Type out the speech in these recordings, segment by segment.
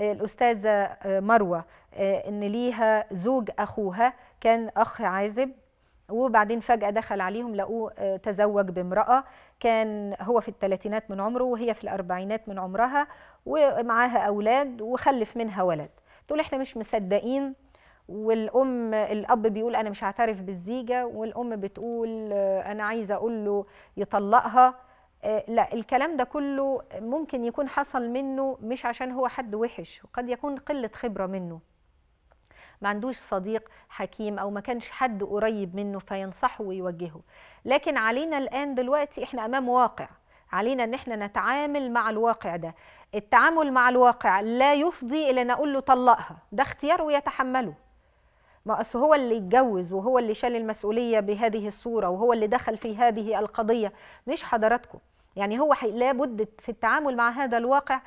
الأستاذة آه، مروة آه، إن ليها زوج أخوها كان أخ عازب وبعدين فجأة دخل عليهم لقوه آه، تزوج بامرأة كان هو في الثلاثينات من عمره وهي في الأربعينات من عمرها ومعاها أولاد وخلف منها ولد تقول احنا مش مصدقين والأم الأب بيقول أنا مش هعترف بالزيجة والأم بتقول أنا عايزة أقول له يطلقها آه، لا الكلام ده كله ممكن يكون حصل منه مش عشان هو حد وحش وقد يكون قلة خبرة منه ما عندوش صديق حكيم او ما كانش حد قريب منه فينصحه ويوجهه لكن علينا الان دلوقتي احنا امام واقع علينا ان احنا نتعامل مع الواقع ده التعامل مع الواقع لا يفضي الى ان اقول له طلقها ده اختياره يتحمله ما اصل هو اللي اتجوز وهو اللي شال المسؤوليه بهذه الصوره وهو اللي دخل في هذه القضيه مش حضراتكم يعني هو لابد في التعامل مع هذا الواقع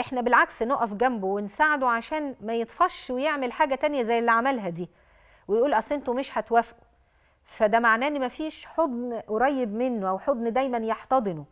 احنا بالعكس نقف جنبه ونساعده عشان ما يطفش ويعمل حاجه تانية زي اللي عملها دي ويقول اصل انتوا مش هتوافقوا فده معناه ان مفيش حضن قريب منه او حضن دايما يحتضنه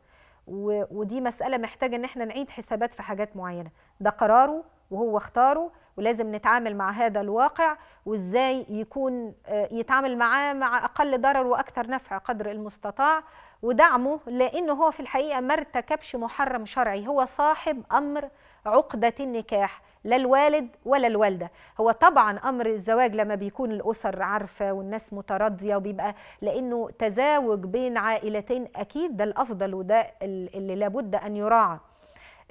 ودي مساله محتاجه ان احنا نعيد حسابات في حاجات معينه ده قراره وهو اختاره ولازم نتعامل مع هذا الواقع وازاي يكون آه، يتعامل معاه مع اقل ضرر واكثر نفع قدر المستطاع ودعمه لانه هو في الحقيقه ما ارتكبش محرم شرعي هو صاحب امر عقده النكاح لا الوالد ولا الوالده هو طبعا امر الزواج لما بيكون الاسر عارفه والناس متراضيه وبيبقى لانه تزاوج بين عائلتين اكيد ده الافضل وده اللي لابد ان يراعى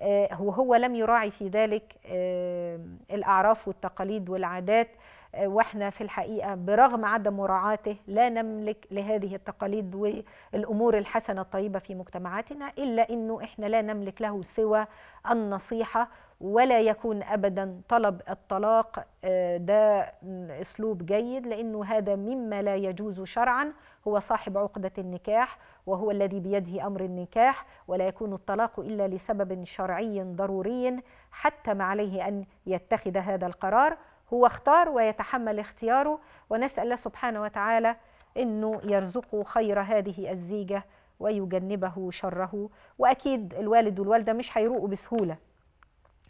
آه، وهو لم يراعي في ذلك آه، الأعراف والتقاليد والعادات آه، واحنا في الحقيقه برغم عدم مراعاته لا نملك لهذه التقاليد والامور الحسنه الطيبه في مجتمعاتنا الا انه احنا لا نملك له سوى النصيحه ولا يكون ابدا طلب الطلاق آه، ده اسلوب جيد لانه هذا مما لا يجوز شرعا هو صاحب عقده النكاح وهو الذي بيده امر النكاح ولا يكون الطلاق الا لسبب شرعي ضروري حتى ما عليه ان يتخذ هذا القرار هو اختار ويتحمل اختياره ونسال الله سبحانه وتعالى انه يرزقه خير هذه الزيجه ويجنبه شره واكيد الوالد والوالده مش هيروقوا بسهوله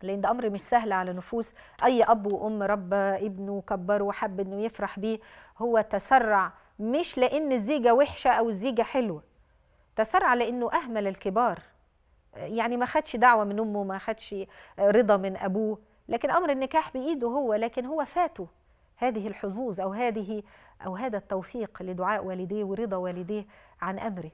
لان ده امر مش سهل على نفوس اي اب وام ربى ابنه وكبره وحب انه يفرح بيه هو تسرع مش لان الزيجه وحشه او الزيجه حلوه تسرع لانه اهمل الكبار يعني ما خدش دعوه من امه ما خدش رضا من ابوه لكن امر النكاح بايده هو لكن هو فاته هذه الحظوظ او هذه او هذا التوفيق لدعاء والديه ورضا والديه عن امره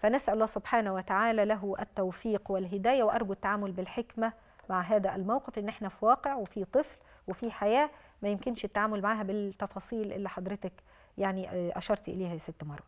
فنسال الله سبحانه وتعالى له التوفيق والهدايه وارجو التعامل بالحكمه مع هذا الموقف ان احنا في واقع وفي طفل وفي حياه ما يمكنش التعامل معها بالتفاصيل اللي حضرتك يعني آه، اشرتي اليها يا ست مروه